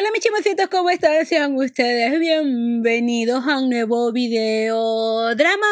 Hola mis chimositos! ¿cómo están? Sean ustedes bienvenidos a un nuevo video drama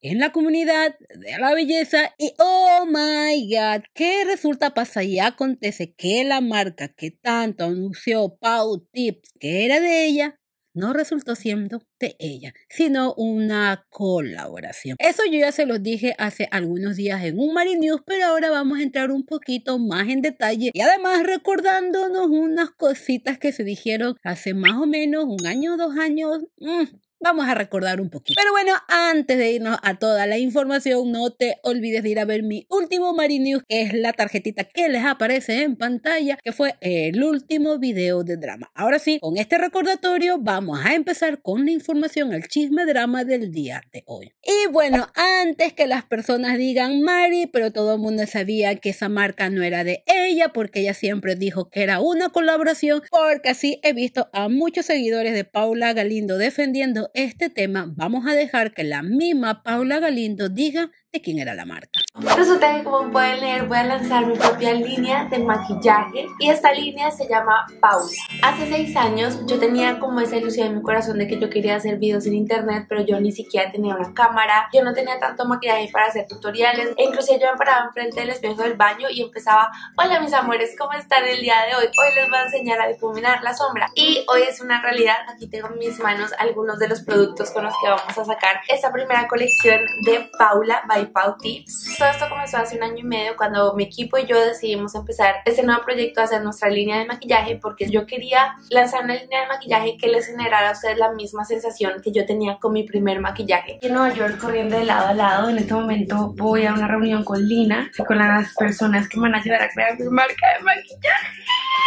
en la comunidad de la belleza y oh my god, ¿qué resulta pasa y acontece que la marca que tanto anunció Pau Tips que era de ella no resultó siendo de ella, sino una colaboración. Eso yo ya se los dije hace algunos días en un Marine News, pero ahora vamos a entrar un poquito más en detalle y además recordándonos unas cositas que se dijeron hace más o menos un año, dos años, mm, vamos a recordar un poquito. Pero bueno, antes de irnos a toda la información, no te olvides de ir a ver mi último News, que es la tarjetita que les aparece en pantalla, que fue el último video de drama. Ahora sí, con este recordatorio vamos a empezar con la información, el chisme drama del día de hoy. Y bueno, antes que las personas digan Mari, pero todo el mundo sabía que esa marca no era de ella, porque ella siempre dijo que era una colaboración, porque así he visto a muchos seguidores de Paula Galindo defendiendo este tema, vamos a dejar que la misma Paula Galindo diga de quién era la marca. Resulta que como pueden leer voy a lanzar mi propia línea de maquillaje y esta línea se llama Paula. Hace seis años yo tenía como esa ilusión en mi corazón de que yo quería hacer videos en internet pero yo ni siquiera tenía una cámara, yo no tenía tanto maquillaje para hacer tutoriales e inclusive yo me paraba enfrente del espejo del baño y empezaba Hola mis amores, ¿cómo están el día de hoy? Hoy les voy a enseñar a difuminar la sombra y hoy es una realidad, aquí tengo en mis manos algunos de los productos con los que vamos a sacar esta primera colección de Paula by Pau Tips todo esto comenzó hace un año y medio cuando mi equipo y yo decidimos empezar este nuevo proyecto de hacer nuestra línea de maquillaje porque yo quería lanzar una línea de maquillaje que les generara a ustedes la misma sensación que yo tenía con mi primer maquillaje. En Nueva York corriendo de lado a lado, en este momento voy a una reunión con Lina, con las personas que van a ayudar a crear mi marca de maquillaje.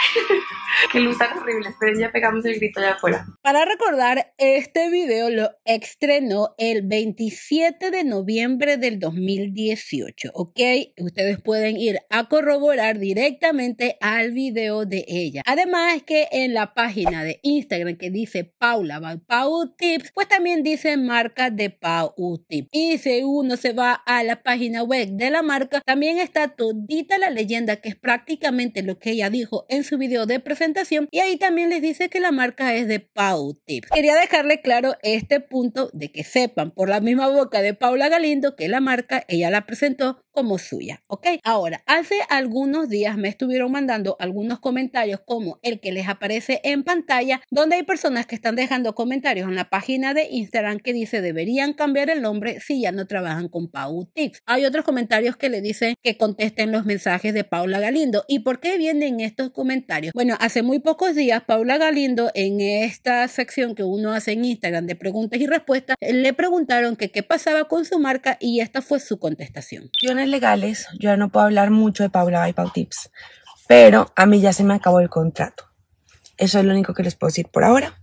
que luz horrible. Pero ya pegamos el grito allá afuera. Para recordar, este video lo estrenó el 27 de noviembre del 2018, ¿ok? Ustedes pueden ir a corroborar directamente al video de ella. Además que en la página de Instagram que dice Paula by Pau Tips, pues también dice marca de Pau Tips. Y si uno se va a la página web de la marca, también está todita la leyenda que es prácticamente lo que ella dijo en su video de presentación y ahí también les dice que la marca es de Pau Tips. Quería dejarle claro este punto de que sepan por la misma boca de Paula Galindo que la marca ella la presentó como suya, ¿ok? Ahora, hace algunos días me estuvieron mandando algunos comentarios como el que les aparece en pantalla, donde hay personas que están dejando comentarios en la página de Instagram que dice deberían cambiar el nombre si ya no trabajan con Pau Tips. Hay otros comentarios que le dicen que contesten los mensajes de Paula Galindo. ¿Y por qué vienen estos comentarios? Bueno, hace muy pocos días, Paula Galindo, en esta sección que uno hace en Instagram de preguntas y respuestas, le preguntaron que qué pasaba con su marca y esta fue su contestación. Cuestiones legales, yo no puedo hablar mucho de Paula by Pau Tips, pero a mí ya se me acabó el contrato. Eso es lo único que les puedo decir por ahora.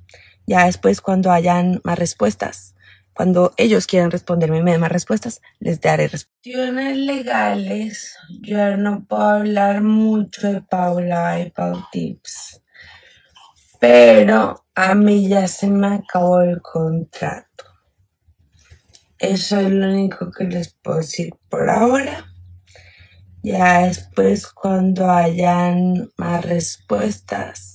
Ya después, cuando hayan más respuestas, cuando ellos quieran responderme y me den más respuestas, les daré respuestas. legales, yo no puedo hablar mucho de Paula y Paul Tips, pero a mí ya se me acabó el contrato. Eso es lo único que les puedo decir por ahora. Ya después cuando hayan más respuestas,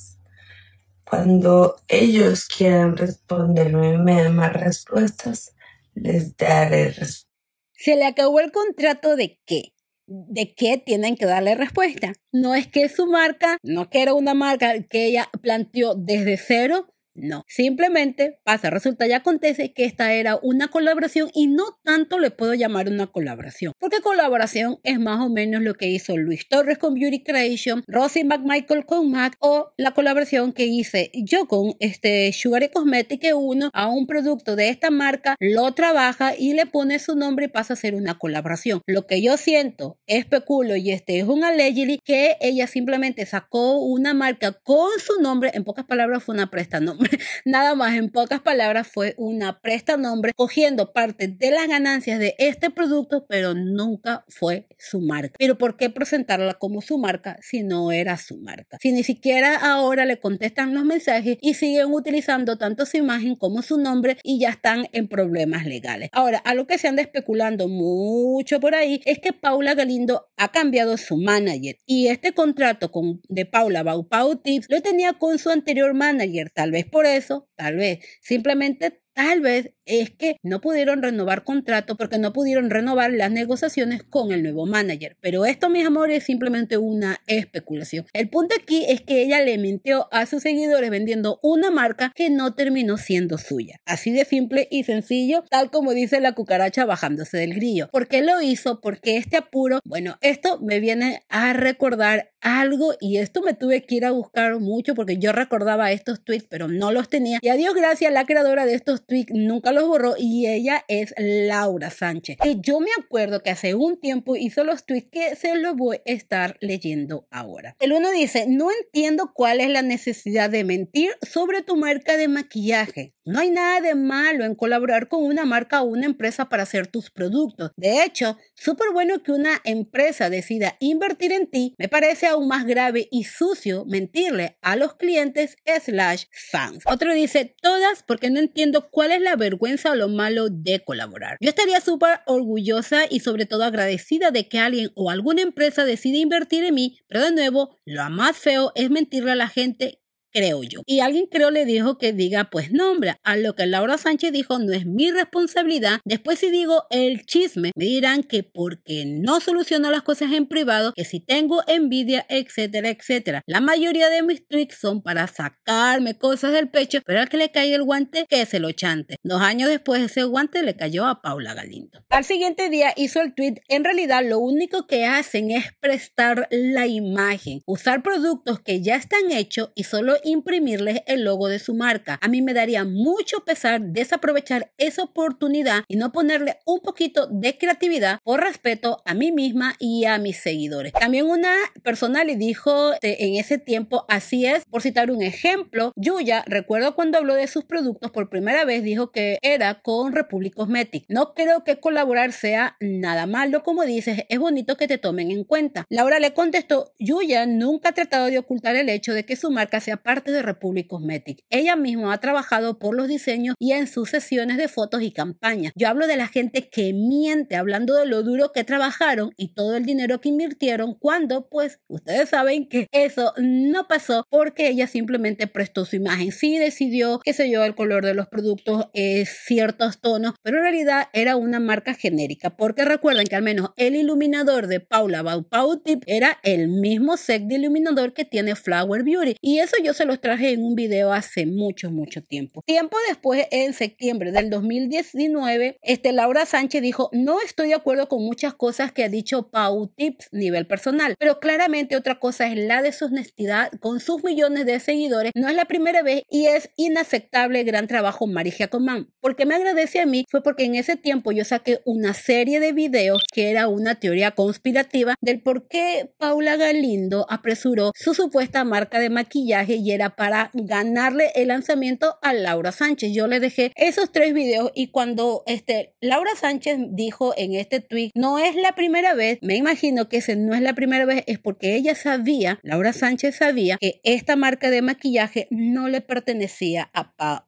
cuando ellos quieran responderme me dan más respuestas, les daré respuesta. ¿Se le acabó el contrato de qué? ¿De qué tienen que darle respuesta? No es que su marca, no que era una marca que ella planteó desde cero, no, simplemente pasa, resulta ya acontece que esta era una colaboración y no tanto le puedo llamar una colaboración, porque colaboración es más o menos lo que hizo Luis Torres con Beauty Creation, Rosie McMichael con MAC o la colaboración que hice yo con este Sugar Cosmetic que uno a un producto de esta marca lo trabaja y le pone su nombre y pasa a ser una colaboración. Lo que yo siento, especulo y este es un allegedly que ella simplemente sacó una marca con su nombre, en pocas palabras fue una presta Nada más, en pocas palabras, fue una presta nombre cogiendo parte de las ganancias de este producto, pero nunca fue su marca. Pero ¿por qué presentarla como su marca si no era su marca? Si ni siquiera ahora le contestan los mensajes y siguen utilizando tanto su imagen como su nombre y ya están en problemas legales. Ahora, a lo que se anda especulando mucho por ahí es que Paula Galindo ha cambiado su manager y este contrato con, de Paula Baupau lo tenía con su anterior manager, tal vez por por eso, tal vez. Simplemente, tal vez es que no pudieron renovar contrato porque no pudieron renovar las negociaciones con el nuevo manager. Pero esto, mis amores, es simplemente una especulación. El punto aquí es que ella le mintió a sus seguidores vendiendo una marca que no terminó siendo suya. Así de simple y sencillo, tal como dice la cucaracha bajándose del grillo. porque lo hizo? Porque este apuro, bueno, esto me viene a recordar algo y esto me tuve que ir a buscar mucho porque yo recordaba estos tweets, pero no los tenía. Y a Dios gracias, la creadora de estos tweets nunca los borró y ella es Laura Sánchez. Que yo me acuerdo que hace un tiempo hizo los tweets que se los voy a estar leyendo ahora. El uno dice, no entiendo cuál es la necesidad de mentir sobre tu marca de maquillaje. No hay nada de malo en colaborar con una marca o una empresa para hacer tus productos. De hecho, súper bueno que una empresa decida invertir en ti. Me parece aún más grave y sucio mentirle a los clientes slash fans. Otro dice, todas porque no entiendo cuál es la vergüenza o lo malo de colaborar. Yo estaría súper orgullosa y sobre todo agradecida de que alguien o alguna empresa decida invertir en mí, pero de nuevo, lo más feo es mentirle a la gente creo yo. Y alguien creo le dijo que diga pues nombre, a lo que Laura Sánchez dijo no es mi responsabilidad. Después si digo el chisme, me dirán que porque no soluciono las cosas en privado, que si tengo envidia, etcétera, etcétera. La mayoría de mis tweets son para sacarme cosas del pecho, pero al que le cae el guante, que se lo chante. Dos años después ese guante le cayó a Paula Galindo. Al siguiente día hizo el tweet, en realidad lo único que hacen es prestar la imagen, usar productos que ya están hechos y solo imprimirles el logo de su marca. A mí me daría mucho pesar desaprovechar esa oportunidad y no ponerle un poquito de creatividad por respeto a mí misma y a mis seguidores. También una persona le dijo eh, en ese tiempo, así es, por citar un ejemplo, Yuya, recuerdo cuando habló de sus productos por primera vez, dijo que era con Republic Cosmetics. No creo que colaborar sea nada malo, como dices, es bonito que te tomen en cuenta. Laura le contestó, Yuya nunca ha tratado de ocultar el hecho de que su marca sea parte de Republic Cosmetics. Ella misma ha trabajado por los diseños y en sus sesiones de fotos y campañas. Yo hablo de la gente que miente hablando de lo duro que trabajaron y todo el dinero que invirtieron cuando pues ustedes saben que eso no pasó porque ella simplemente prestó su imagen. Sí decidió, que se yo, el color de los productos, es eh, ciertos tonos, pero en realidad era una marca genérica porque recuerden que al menos el iluminador de Paula Baupau era el mismo set de iluminador que tiene Flower Beauty y eso yo se los traje en un video hace mucho, mucho tiempo. Tiempo después, en septiembre del 2019, este, Laura Sánchez dijo, no estoy de acuerdo con muchas cosas que ha dicho Pau Tips nivel personal, pero claramente otra cosa es la de honestidad con sus millones de seguidores. No es la primera vez y es inaceptable gran trabajo Marija Giacomán. Porque me agradece a mí fue porque en ese tiempo yo saqué una serie de videos que era una teoría conspirativa del por qué Paula Galindo apresuró su supuesta marca de maquillaje y era para ganarle el lanzamiento a Laura Sánchez. Yo le dejé esos tres videos y cuando este, Laura Sánchez dijo en este tweet, no es la primera vez, me imagino que ese no es la primera vez, es porque ella sabía, Laura Sánchez sabía que esta marca de maquillaje no le pertenecía a Pau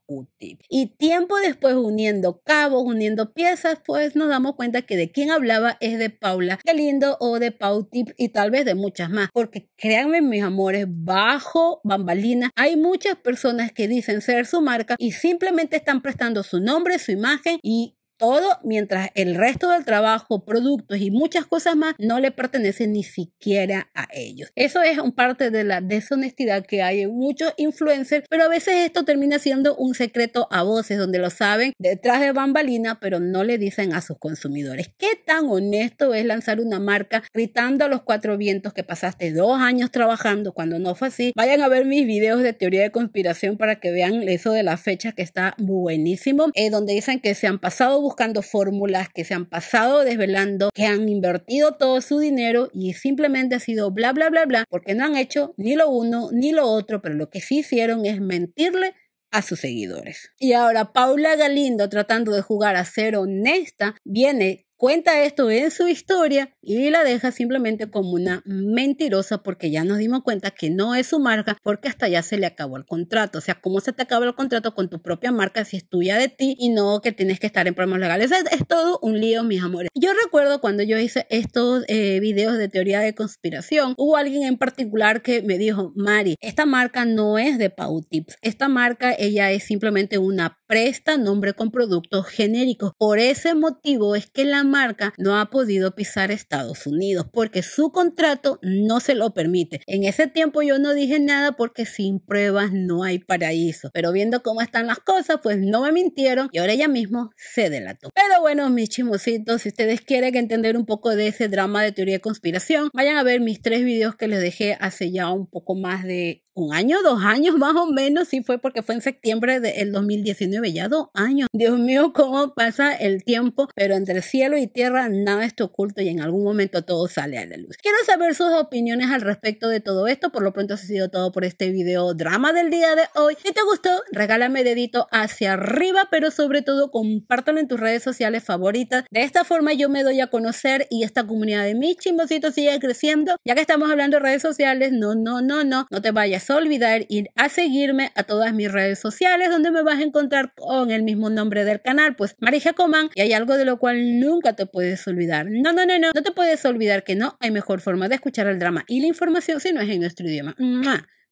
y tiempo después, uniendo cabos, uniendo piezas, pues nos damos cuenta que de quien hablaba es de Paula lindo o de Pau Tip y tal vez de muchas más. Porque créanme, mis amores, bajo bambalina, hay muchas personas que dicen ser su marca y simplemente están prestando su nombre, su imagen y todo mientras el resto del trabajo, productos y muchas cosas más no le pertenecen ni siquiera a ellos. Eso es un parte de la deshonestidad que hay en muchos influencers, pero a veces esto termina siendo un secreto a voces donde lo saben detrás de bambalina, pero no le dicen a sus consumidores. ¿Qué tan honesto es lanzar una marca gritando a los cuatro vientos que pasaste dos años trabajando cuando no fue así? Vayan a ver mis videos de teoría de conspiración para que vean eso de la fecha que está buenísimo, eh, donde dicen que se han pasado buscando buscando fórmulas, que se han pasado desvelando, que han invertido todo su dinero y simplemente ha sido bla, bla, bla, bla, porque no han hecho ni lo uno ni lo otro, pero lo que sí hicieron es mentirle a sus seguidores. Y ahora Paula Galindo, tratando de jugar a ser honesta, viene cuenta esto en su historia y la deja simplemente como una mentirosa porque ya nos dimos cuenta que no es su marca porque hasta ya se le acabó el contrato. O sea, ¿cómo se te acaba el contrato con tu propia marca si es tuya de ti y no que tienes que estar en problemas legales? Es, todo un lío, mis amores. Yo recuerdo cuando yo hice estos eh, videos de teoría de conspiración, hubo alguien en particular que me dijo, Mari, esta marca no es de Pau Tips. Esta marca, ella es simplemente una presta nombre con productos genéricos. Por ese motivo es que la marca no ha podido pisar Estados Unidos porque su contrato no se lo permite. En ese tiempo yo no dije nada porque sin pruebas no hay paraíso, pero viendo cómo están las cosas, pues no me mintieron y ahora ella mismo se delató. Pero bueno, mis chismositos, si ustedes quieren entender un poco de ese drama de teoría de conspiración, vayan a ver mis tres videos que les dejé hace ya un poco más de un año, dos años más o menos, sí fue porque fue en septiembre del 2019, ya dos años. Dios mío, cómo pasa el tiempo, pero entre cielo y tierra nada está oculto y en algún momento todo sale a la luz. Quiero saber sus opiniones al respecto de todo esto, por lo pronto ha sido todo por este video drama del día de hoy. Si te gustó, regálame dedito hacia arriba, pero sobre todo compártelo en tus redes sociales favoritas. De esta forma yo me doy a conocer y esta comunidad de mis chimbositos sigue creciendo. Ya que estamos hablando de redes sociales, no, no, no, no, no te vayas olvidar ir a seguirme a todas mis redes sociales donde me vas a encontrar con el mismo nombre del canal, pues Marija Coman, y hay algo de lo cual nunca te puedes olvidar. No, no, no, no, no te puedes olvidar que no hay mejor forma de escuchar el drama y la información si no es en nuestro idioma.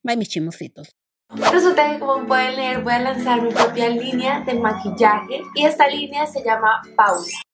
Bye mis chimositos. Resulta que como pueden leer voy a lanzar mi propia línea de maquillaje y esta línea se llama Paula.